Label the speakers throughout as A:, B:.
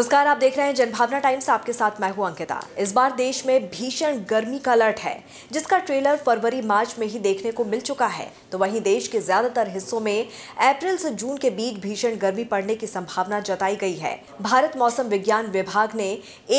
A: नमस्कार आप देख रहे हैं जनभावना टाइम्स आपके साथ मैं हूं अंकिता इस बार देश में भीषण गर्मी का अलर्ट है जिसका ट्रेलर फरवरी मार्च में ही देखने को मिल चुका है तो वहीं देश के ज्यादातर हिस्सों में अप्रैल से जून के बीच भीषण गर्मी पड़ने की संभावना जताई गई है भारत मौसम विज्ञान विभाग ने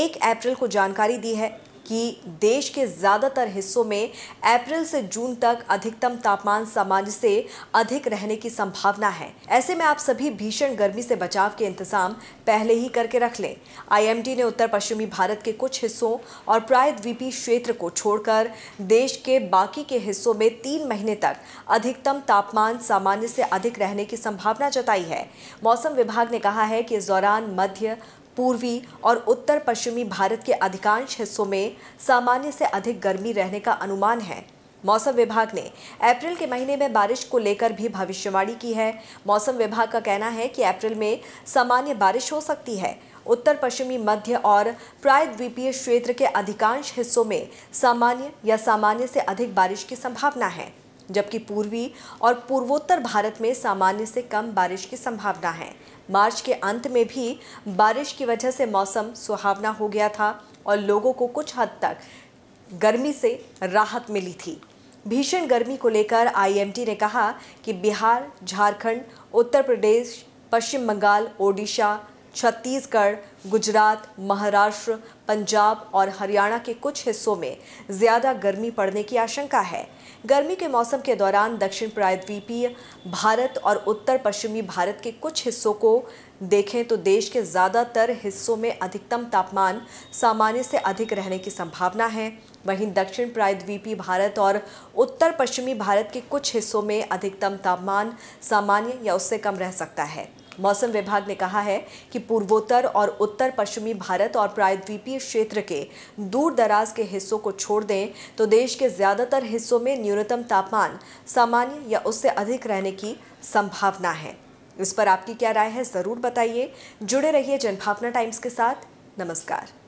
A: एक अप्रैल को जानकारी दी है कि देश के ज़्यादातर हिस्सों में अप्रैल से जून तक अधिकतम तापमान सामान्य से अधिक रहने की संभावना है ऐसे में आप सभी भीषण गर्मी से बचाव के इंतजाम पहले ही करके रख लें आईएमडी ने उत्तर पश्चिमी भारत के कुछ हिस्सों और प्रायद्वीपी क्षेत्र को छोड़कर देश के बाकी के हिस्सों में तीन महीने तक अधिकतम तापमान सामान्य से अधिक रहने की संभावना जताई है मौसम विभाग ने कहा है कि इस दौरान मध्य पूर्वी और उत्तर पश्चिमी भारत के अधिकांश हिस्सों में सामान्य से अधिक गर्मी रहने का अनुमान है मौसम विभाग ने अप्रैल के महीने में बारिश को लेकर भी भविष्यवाणी की है मौसम विभाग का कहना है कि अप्रैल में सामान्य बारिश हो सकती है उत्तर पश्चिमी मध्य और प्रायद्वीपीय क्षेत्र के अधिकांश हिस्सों में सामान्य या सामान्य से अधिक बारिश की संभावना है जबकि पूर्वी और पूर्वोत्तर भारत में सामान्य से कम बारिश की संभावना है मार्च के अंत में भी बारिश की वजह से मौसम सुहावना हो गया था और लोगों को कुछ हद तक गर्मी से राहत मिली थी भीषण गर्मी को लेकर आईएमटी ने कहा कि बिहार झारखंड उत्तर प्रदेश पश्चिम बंगाल ओडिशा छत्तीसगढ़ गुजरात महाराष्ट्र पंजाब और हरियाणा के कुछ हिस्सों में ज़्यादा गर्मी पड़ने की आशंका है गर्मी के मौसम के दौरान दक्षिण प्रायद्वीपीय भारत और उत्तर पश्चिमी भारत के कुछ हिस्सों को देखें तो देश के ज़्यादातर हिस्सों में अधिकतम तापमान सामान्य से अधिक रहने की संभावना है वहीं दक्षिण प्रायद्वीपीय भारत और उत्तर पश्चिमी भारत के कुछ हिस्सों में अधिकतम तापमान सामान्य या उससे कम रह सकता है मौसम विभाग ने कहा है कि पूर्वोत्तर और उत्तर पश्चिमी भारत और प्रायद्वीपीय क्षेत्र के दूर दराज के हिस्सों को छोड़ दें तो देश के ज़्यादातर हिस्सों में न्यूनतम तापमान सामान्य या उससे अधिक रहने की संभावना है इस पर आपकी क्या राय है ज़रूर बताइए जुड़े रहिए जनभावना टाइम्स के साथ नमस्कार